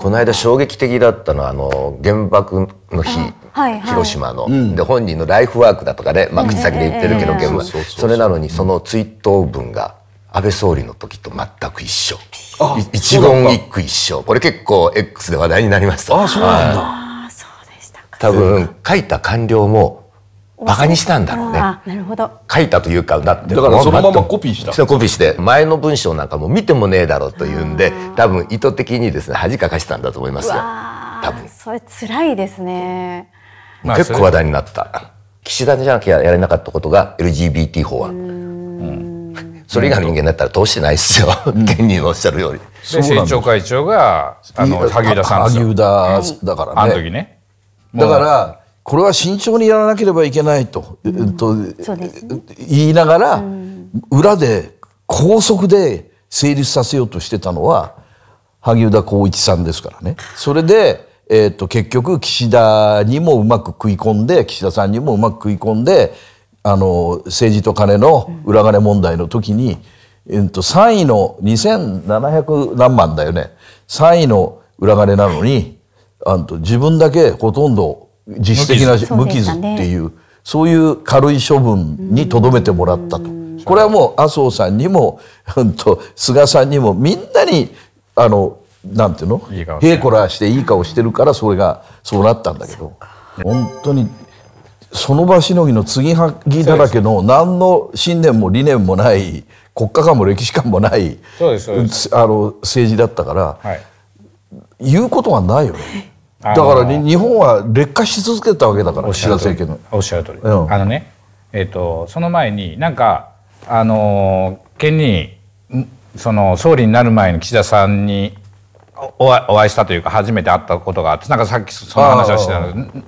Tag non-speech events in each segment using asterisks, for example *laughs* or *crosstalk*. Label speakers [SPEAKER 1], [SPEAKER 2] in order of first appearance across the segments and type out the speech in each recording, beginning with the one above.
[SPEAKER 1] この間衝撃的だったのはあの原爆の日、はいはい、広島の、うん、で本人のライフワークだとかね、まあ、口先で言ってるけど、えー、それなのにその追悼文が安倍総理の時と全く一緒一言一句一緒これ結構 X で話題になりましたあそうなんだ、はい、多分書いた官僚もバカにしたんだろうね。なるほど。書いたというか、だってだからそのままコピーした。コピーして、前の文章なんかも見てもねえだろうというんで、多分意図的にですね、恥かかしたんだと思いますよ。
[SPEAKER 2] 多分。それ辛いですね。
[SPEAKER 1] 結構話題になった。岸田じゃなきゃやれなかったことが LGBT 法案。それ以外の人間だったら通してないですよ。現におっしゃるように。政調会長が、あの、萩生田さん萩生田だからね。あの時ね。だから、これは慎重にやらなければいけないと,、うんと言いながら、裏で高速で成立させようとしてたのは萩生田光一さんですからね。それで、えー、と結局岸田にもうまく食い込んで岸田さんにもうまく食い込んであの政治と金の裏金問題の時に、えー、と3位の2700何万だよね3位の裏金なのにあの自分だけほとんど実質的な無傷っていう、ね、そういう軽い処分にとどめてもらったと。これはもう麻生さんにも、うんと、菅さんにもみんなに、あの、なんていうのいいらしていい顔してるからそれがそうなったんだけど、本当にその場しのぎの継ぎはぎだらけの何の信念も理念もない国家観も歴史観もない
[SPEAKER 2] あの
[SPEAKER 1] 政治だったから、はい、言うことがないよね。だから日本は劣化し続けたわけだから岸田政権のおっしゃる通り、うん、あ
[SPEAKER 2] のねえっ、ー、とその前になんか
[SPEAKER 1] あの
[SPEAKER 2] 県にその総理になる前に岸田さんにお会いしたというか初めて会ったことがあってなんかさっきその話をしてた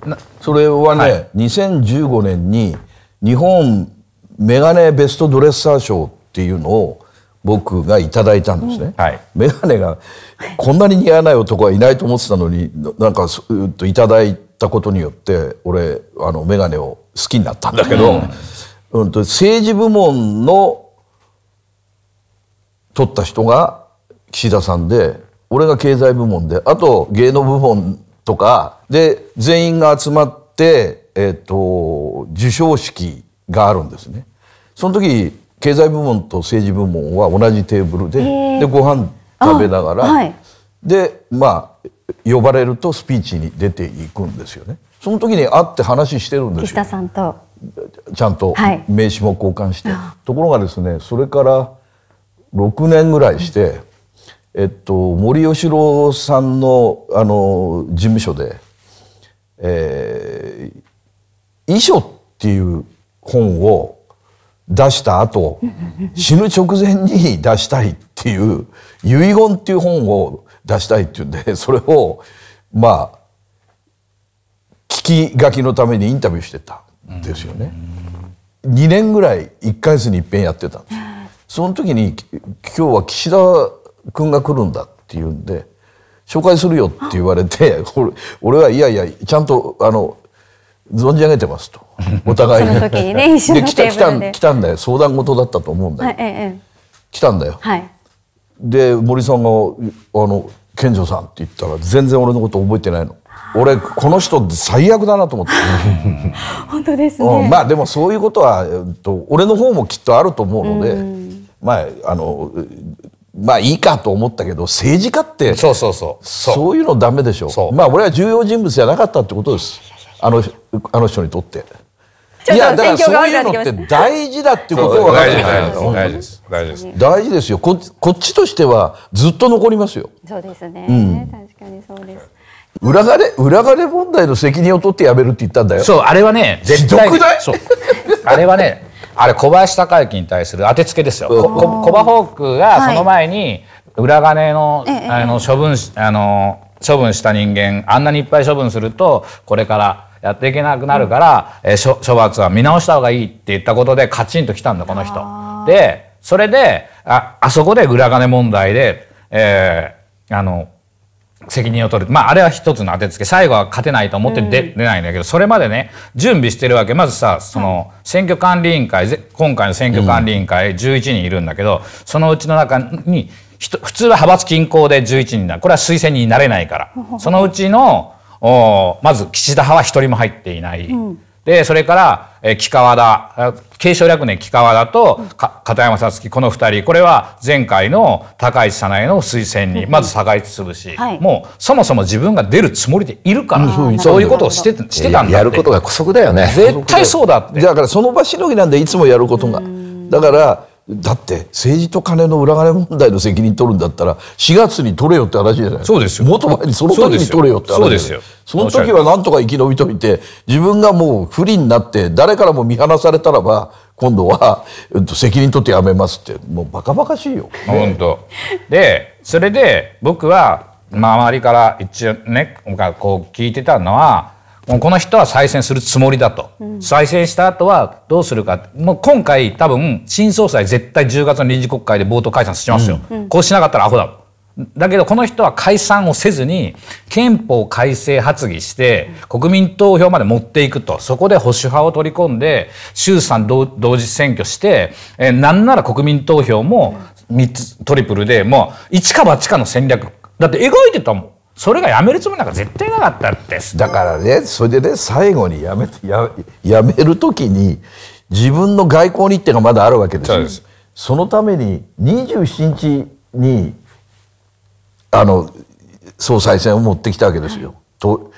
[SPEAKER 2] のそれはね、はい、
[SPEAKER 1] 2015年に日本メガネベストドレッサー賞っていうのを僕がいただいたんですね、眼鏡がこんなに似合わない男はいないと思ってたのになんかうっといただいたことによって俺あの眼鏡を好きになったんだけど、うん、と政治部門の取った人が岸田さんで俺が経済部門であと芸能部門とかで全員が集まって、えーと授賞式があるんですね。その時経済部門と政治部門は同じテーブルででご飯食べながら、はい、でまあ呼ばれるとスピーチに出ていくんですよね。その時に会って話してるんですよ。さんとちゃんと名刺も交換して、はい、ところがですねそれから6年ぐらいして、えっと、森喜朗さんのあの事務所で「えー、遺書」っていう本を出した後、死ぬ直前に出したいっていう、遺言っていう本を出したいっていうんで、それを、まあ、聞き書きのためにインタビューしてたんですよね。2年ぐらい1ヶ月に一遍やってたんですその時に今日は岸田君が来るんだっていうんで紹介するよって言われて *laughs* 俺俺はいやいやちゃんとあの存じ上げてますと *laughs* お互いにね、一緒の来たんだよ相談事だったと思うんだよ、はい、来たんだよ、はい、で森さんがあの「賢者さん」って言ったら全然俺のこと覚えてないの俺この人最悪だなと思って *laughs* 本
[SPEAKER 2] 当ですね、うん、まあ
[SPEAKER 1] でもそういうことは、えっと、俺の方もきっとあると思うのでまああのまあいいかと思ったけど政治家ってそうそうそうそういうのダメでしょうまあ俺は重要人物じゃなかったってことですあのあの人にとって。いやだからそういうのって大事だっていうことが分かっ大
[SPEAKER 2] 事です大事で
[SPEAKER 1] す大事ですよここっちとしてはずっと残りますよそうですね、うん、確かにそうです裏金裏金問題の責任を取ってやめるって言ったんだよそうあれはね絶
[SPEAKER 2] 対ひどくないそうあれはねあれ小林孝之に対する当てつけですよ、こん、コバホークがその前に裏金の,、あの処分あの処分した人間あんなにいっぱい処分するとこれからやっていけなくなるから、うん、えー、処罰は見直した方がいいって言ったことでカチンときたんだこの人。でそれでああそこで裏金問題で、えー、あの責任を取る。まあ、あれは一つの当てつけ。最後は勝てないと思って出,、うん、出ないんだけど、それまでね、準備してるわけ。まずさ、その、選挙管理委員会、はい、今回の選挙管理委員会11人いるんだけど、そのうちの中に、普通は派閥均衡で11人だ。これは推薦になれないから。そのうちの、おまず岸田派は一人も入っていない。うんでそれから、えー、木川田継承略年木川田と、うん、片山さつきこの2人これは前回の高市早苗の推薦に、うん、まず高市潰し、はい、もうそも
[SPEAKER 1] そも自分が出るつもりでいるから、うん、そういうことをしてしてたんだやることが姑息だよね絶対そうだってだからその場しのぎなんでいつもやることがだからだって政治と金の裏金問題の責任取るんだったら4月に取れよって話じゃないそうですよ元前にその時に取れよって話そうですよその時は何とか生き延びといて自分がもう不利になって誰からも見放されたらば今度は、責任取ってやめますってもうバカバカしいよ。本
[SPEAKER 2] 当でそれで僕は、周りから一応ねこう聞いてたのはもうこの人は再選するつもりだと、うん、再選した後はどうするかもう今回多分新総裁絶対10月の臨時国会で冒頭解散しますよ、うん、こうしなかったらアホだだけどこの人は解散をせずに憲法改正発議して国民投票まで持っていくとそこで保守派を取り込んで衆参同時選挙して、えなんなら国民投票も3つトリプルでもう一か八かの戦略だって描いてたもんそれ
[SPEAKER 1] がやめるつもりなんか絶対なかったですだからねそれでね最後にやめややめる時に自分の外交日程がまだあるわけですそうですそのために27日にあの総裁選を持ってきたわけですよ、はい、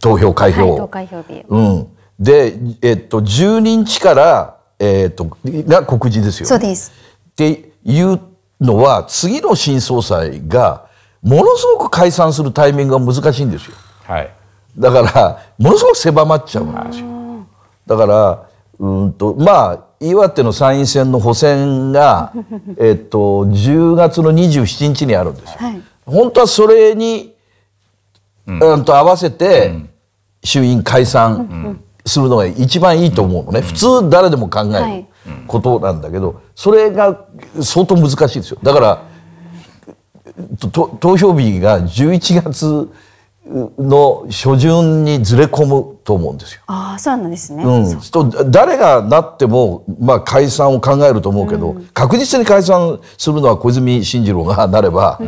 [SPEAKER 1] 投票開票、はい、投開票日、うん、で、えっと、12日から、えっとが告示ですよ、ね、そうですっていうのは次の新総裁がものすごく解散するタイミングが難しいんですよ、はい、だからものすごく狭まっちゃうんですよだからうんとまあ岩手の参院選の補選が、えっと、10月の27日にあるんですよ。はい、本当はそれに、うん、うんと合わせて、うん、衆院解散するのが一番いいと思うのね、うん、普通誰でも考えることなんだけど、それが相当難しいですよ。だから投票日が11月の初旬にずれ込むと思うんですよ。
[SPEAKER 2] ああ、そうなんですね。う
[SPEAKER 1] ん。と誰がなってもまあ解散を考えると思うけど、うん、確実に解散するのは小泉進次郎がなれば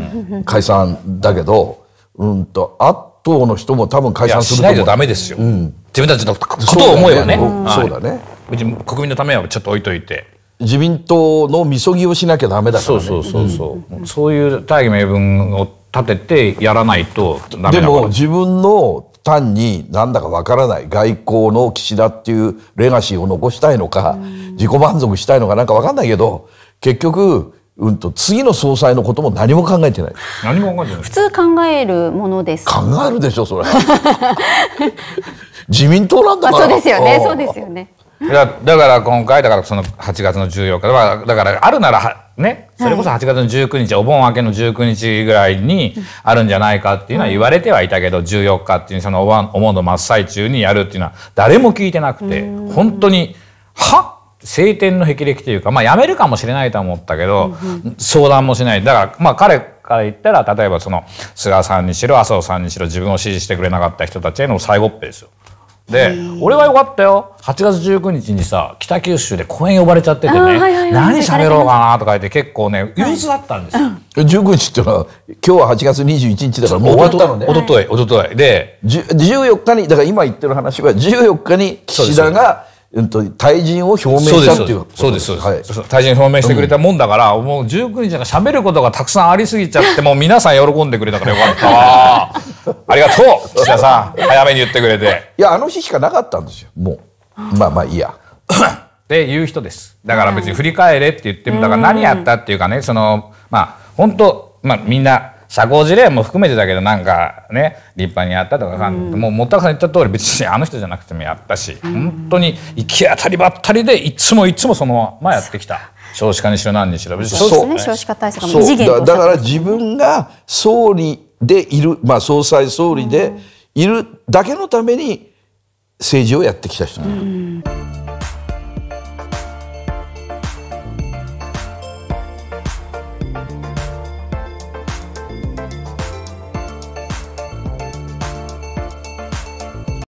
[SPEAKER 1] 解散だけど、うんとあ党の人も多分解散すると思う。しないとダメですよ。うん、自分たちのことを思えばね。そうだね。うち、ん、国民のためはちょっと置いといて。自民党のみそぎをしなきゃダメだから、ね、そうそうそうそう、うん、そ
[SPEAKER 2] ういう大義名分を立ててやらないとダメでも自
[SPEAKER 1] 分の単になんだかわからない外交の岸田っていうレガシーを残したいのか、うん、自己満足したいのかなんかわかんないけど結局うんと次の総裁のことも何も考えてない。何も考えてない。普
[SPEAKER 2] 通考えるものです。考
[SPEAKER 1] えるでしょそれ。自民党なんだから。そうですよね。そうで
[SPEAKER 2] すよね。だから今回だからその8月の14日だからだからあるならねそれこそ8月の19日、はい、お盆明けの19日ぐらいにあるんじゃないかっていうのは言われてはいたけど、うん、14日っていうそのお盆の真っ最中にやるっていうのは誰も聞いてなくて本当には晴天の霹靂というかまあやめるかもしれないと思ったけど、うん、相談もしないだからまあ彼から言ったら例えばその菅さんにしろ麻生さんにしろ自分を支持してくれなかった人たちへの最後っぺですよ。で俺はよかったよ8月19日にさ北九州で公演呼ばれちゃっててね、はいはい、何喋ろうかなとか言って結構
[SPEAKER 1] ね憂鬱だったんですよ。はい、19日ってのは今日は8月21日だからもう終わったのね。おとといおとといで14日にだから今言ってる話は14日に岸田が。うんと、退陣を表明したっていう
[SPEAKER 2] そうです、退陣表明してくれたもんだから、うん、もう19日なんか喋ることがたくさんありすぎちゃって、もう皆さん喜んでくれたからよか
[SPEAKER 1] ったありがとう岸田さん、早めに言ってくれて。いや、あの日しかなかったんですよ、もう。まあまあいいや。っていう人です。
[SPEAKER 2] だから別に振り返れって言っても、だから何やったっていうかね、その、まあ、本当まあみんな、社交辞令も含めてだけどなんかね立派にやったとかかん、うん、もうもったかさん言った通り別にあの人じゃなくてもやったし、うん、本当に行き当たりばったりでいつもいつもそのままやってきた。
[SPEAKER 1] 少子化にしろ何にしろ別にそう、ね、少子化対策も異次元だだから自分が総理でいる、まあ、総裁総理でいるだけのために政治をやってきた人、う
[SPEAKER 2] ん